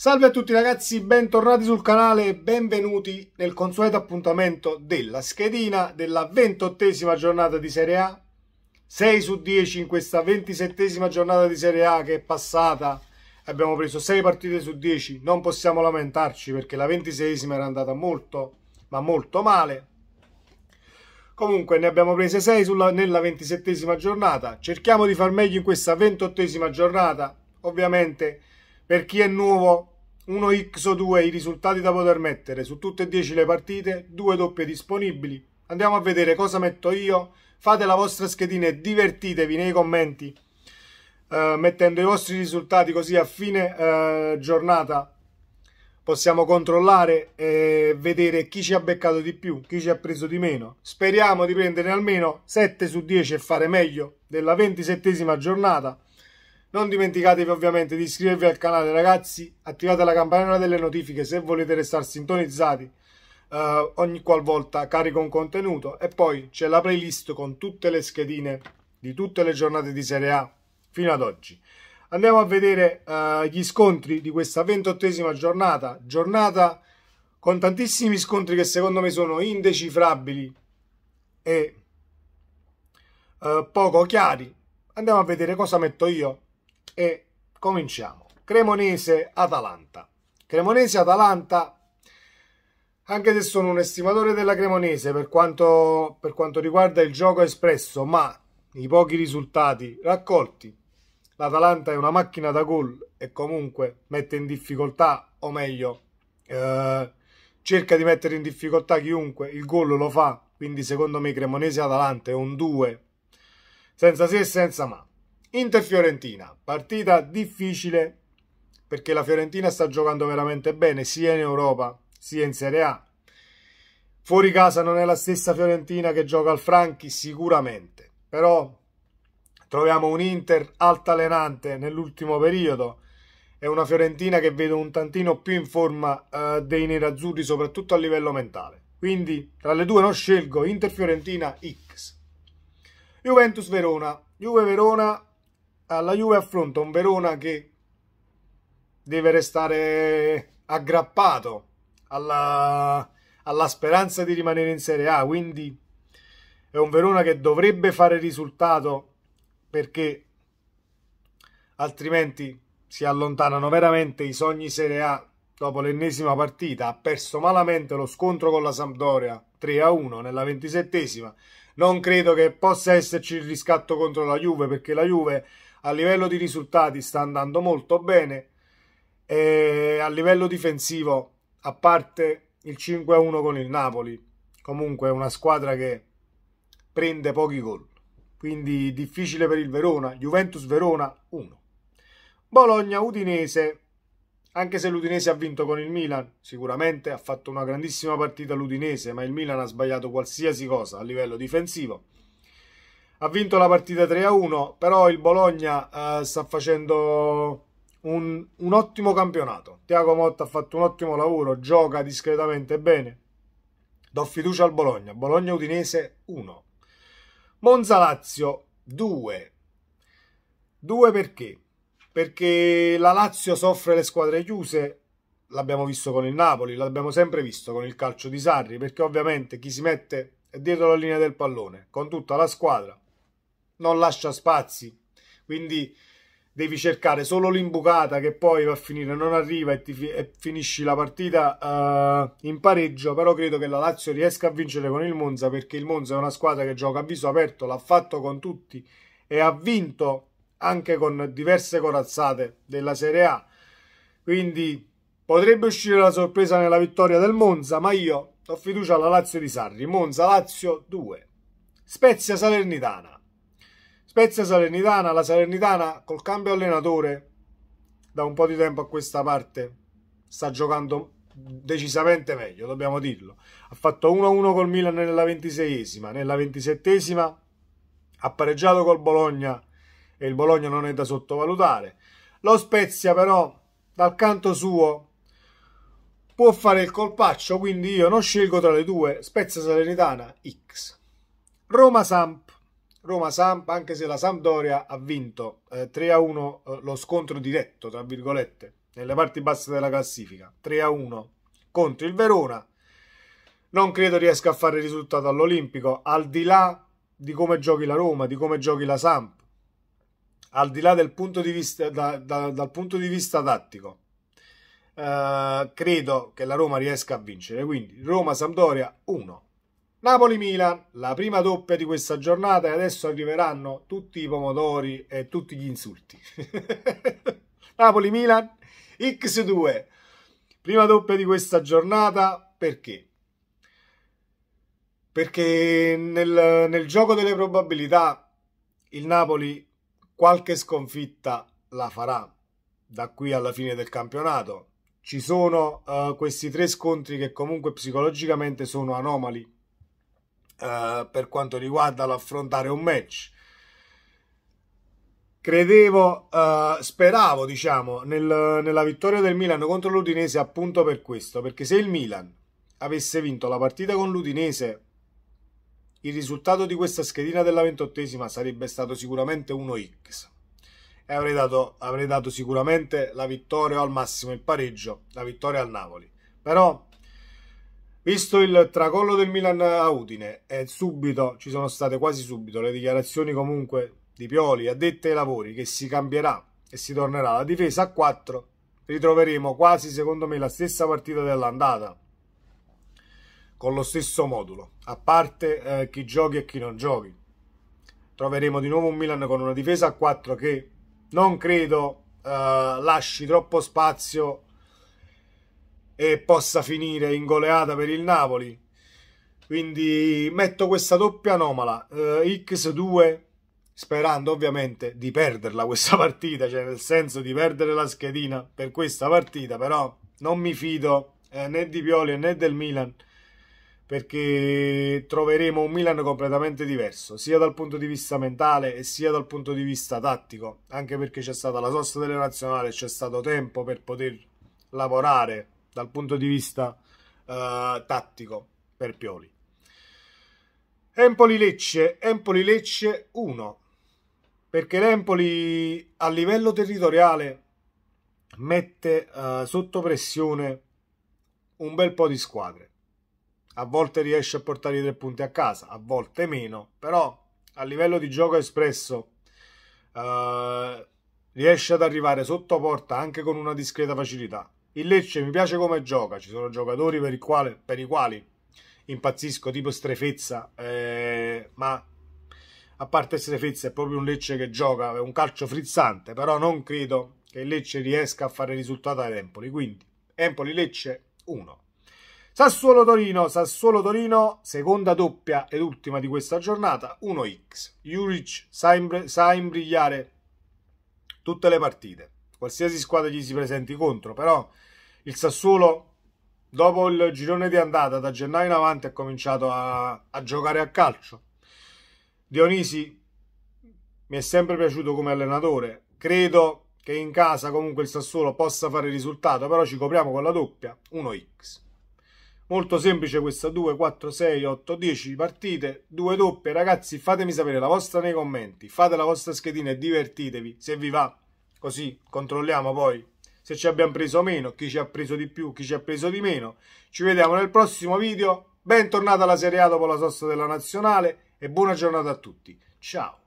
Salve a tutti ragazzi, bentornati sul canale e benvenuti nel consueto appuntamento della schedina della ventottesima giornata di Serie A. 6 su 10 in questa ventisettesima giornata di Serie A che è passata. Abbiamo preso 6 partite su 10, non possiamo lamentarci perché la ventiseiesima era andata molto, ma molto male. Comunque ne abbiamo prese 6 sulla, nella ventisettesima giornata. Cerchiamo di far meglio in questa ventottesima giornata. Ovviamente per chi è nuovo, 1x o 2 i risultati da poter mettere su tutte e 10 le partite, due doppie disponibili. Andiamo a vedere cosa metto io. Fate la vostra schedina e divertitevi nei commenti eh, mettendo i vostri risultati così a fine eh, giornata possiamo controllare e vedere chi ci ha beccato di più, chi ci ha preso di meno. Speriamo di prendere almeno 7 su 10 e fare meglio della ventisettesima giornata non dimenticatevi ovviamente di iscrivervi al canale ragazzi, attivate la campanella delle notifiche se volete restare sintonizzati eh, ogni qualvolta carico un contenuto e poi c'è la playlist con tutte le schedine di tutte le giornate di Serie A fino ad oggi. Andiamo a vedere eh, gli scontri di questa ventottesima giornata, giornata con tantissimi scontri che secondo me sono indecifrabili e eh, poco chiari. Andiamo a vedere cosa metto io e cominciamo. Cremonese-Atalanta. Cremonese-Atalanta, anche se sono un estimatore della Cremonese per quanto, per quanto riguarda il gioco espresso, ma i pochi risultati raccolti, l'Atalanta è una macchina da gol e comunque mette in difficoltà, o meglio, eh, cerca di mettere in difficoltà chiunque, il gol lo fa, quindi secondo me Cremonese-Atalanta è un 2, senza se e senza ma. Inter-Fiorentina, partita difficile perché la Fiorentina sta giocando veramente bene sia in Europa sia in Serie A. Fuori casa non è la stessa Fiorentina che gioca al Franchi sicuramente, però troviamo un Inter altalenante nell'ultimo periodo, è una Fiorentina che vedo un tantino più in forma eh, dei nerazzurri soprattutto a livello mentale. Quindi tra le due non scelgo Inter-Fiorentina X. Juventus-Verona. Juve-Verona la Juve affronta un Verona che deve restare aggrappato alla, alla speranza di rimanere in Serie A, quindi è un Verona che dovrebbe fare risultato perché altrimenti si allontanano veramente i sogni Serie A dopo l'ennesima partita. Ha perso malamente lo scontro con la Sampdoria 3-1 nella ventisettesima. Non credo che possa esserci il riscatto contro la Juve perché la Juve a livello di risultati sta andando molto bene e a livello difensivo, a parte il 5-1 con il Napoli, comunque è una squadra che prende pochi gol, quindi difficile per il Verona, Juventus-Verona 1. Bologna-Udinese, anche se l'Udinese ha vinto con il Milan, sicuramente ha fatto una grandissima partita l'Udinese, ma il Milan ha sbagliato qualsiasi cosa a livello difensivo ha vinto la partita 3-1, a però il Bologna eh, sta facendo un, un, ottimo campionato. Tiago Motta ha fatto un ottimo lavoro, gioca discretamente bene. Do fiducia al Bologna. Bologna-Udinese 1. Monza-Lazio 2. 2 perché? Perché la Lazio soffre le squadre chiuse, l'abbiamo visto con il Napoli, l'abbiamo sempre visto con il calcio di Sarri, perché ovviamente chi si mette dietro la linea del pallone, con tutta la squadra, non lascia spazi, quindi devi cercare solo l'imbucata che poi va a finire, non arriva e, ti, e finisci la partita uh, in pareggio, però credo che la Lazio riesca a vincere con il Monza perché il Monza è una squadra che gioca a viso aperto, l'ha fatto con tutti e ha vinto anche con diverse corazzate della Serie A, quindi potrebbe uscire la sorpresa nella vittoria del Monza, ma io ho fiducia alla Lazio di Sarri, Monza-Lazio 2, Spezia-Salernitana. Spezia Salernitana, la Salernitana col cambio allenatore da un po' di tempo a questa parte sta giocando decisamente meglio, dobbiamo dirlo. Ha fatto 1-1 col Milan nella 26esima, nella 27esima ha pareggiato col Bologna e il Bologna non è da sottovalutare. Lo Spezia però dal canto suo può fare il colpaccio, quindi io non scelgo tra le due Spezia Salernitana X. Roma Samp Roma-Samp, anche se la Sampdoria ha vinto eh, 3-1 eh, lo scontro diretto, tra virgolette, nelle parti basse della classifica, 3-1 contro il Verona, non credo riesca a fare risultato all'Olimpico, al di là di come giochi la Roma, di come giochi la Samp, al di là del punto di vista, da, da, dal punto di vista tattico. Eh, credo che la Roma riesca a vincere, quindi Roma-Sampdoria 1. Napoli-Milan, la prima doppia di questa giornata e adesso arriveranno tutti i pomodori e tutti gli insulti. Napoli-Milan X2, prima doppia di questa giornata perché? Perché nel, nel gioco delle probabilità il Napoli qualche sconfitta la farà da qui alla fine del campionato. Ci sono uh, questi tre scontri che comunque psicologicamente sono anomali eh, per quanto riguarda l'affrontare un match. Credevo, eh, speravo, diciamo, nel, nella vittoria del Milan contro l'Udinese appunto per questo, perché se il Milan avesse vinto la partita con l'Udinese, il risultato di questa schedina della ventottesima sarebbe stato sicuramente 1x e avrei dato, avrei dato sicuramente la vittoria o al massimo il pareggio, la vittoria al Napoli. Però Visto il tracollo del Milan a Udine e subito, ci sono state quasi subito le dichiarazioni comunque di Pioli addette ai lavori che si cambierà e si tornerà alla difesa a 4, ritroveremo quasi secondo me la stessa partita dell'andata con lo stesso modulo, a parte eh, chi giochi e chi non giochi. Troveremo di nuovo un Milan con una difesa a 4 che non credo eh, lasci troppo spazio e possa finire in goleata per il Napoli. Quindi metto questa doppia anomala, eh, X2, sperando ovviamente di perderla questa partita, cioè nel senso di perdere la schedina per questa partita, però non mi fido eh, né di Pioli né del Milan perché troveremo un Milan completamente diverso, sia dal punto di vista mentale e sia dal punto di vista tattico, anche perché c'è stata la sosta delle nazionali, c'è stato tempo per poter lavorare dal punto di vista eh, tattico per Pioli. Empoli-Lecce, Empoli-Lecce 1, perché l'Empoli a livello territoriale mette eh, sotto pressione un bel po' di squadre. A volte riesce a portare i tre punti a casa, a volte meno, però a livello di gioco espresso eh, riesce ad arrivare sotto porta anche con una discreta facilità. Il Lecce mi piace come gioca, ci sono giocatori per, quale, per i quali impazzisco, tipo Strefezza, eh, ma a parte Strefezza è proprio un Lecce che gioca, è un calcio frizzante, però non credo che il Lecce riesca a fare risultato ad Empoli, quindi Empoli-Lecce 1. Sassuolo-Torino, Sassuolo-Torino, seconda doppia ed ultima di questa giornata, 1x. Juric sa imbrigliare tutte le partite, qualsiasi squadra gli si presenti contro, però il Sassuolo dopo il girone di andata da gennaio in avanti ha cominciato a, a giocare a calcio. Dionisi mi è sempre piaciuto come allenatore, credo che in casa comunque il Sassuolo possa fare risultato, però ci copriamo con la doppia 1x. Molto semplice questa 2, 4, 6, 8, 10 partite, due doppie. Ragazzi, fatemi sapere la vostra nei commenti, fate la vostra schedina e divertitevi. Se vi va, così controlliamo poi se ci abbiamo preso meno, chi ci ha preso di più, chi ci ha preso di meno. Ci vediamo nel prossimo video, bentornata alla Serie A dopo la sosta della Nazionale e buona giornata a tutti. Ciao!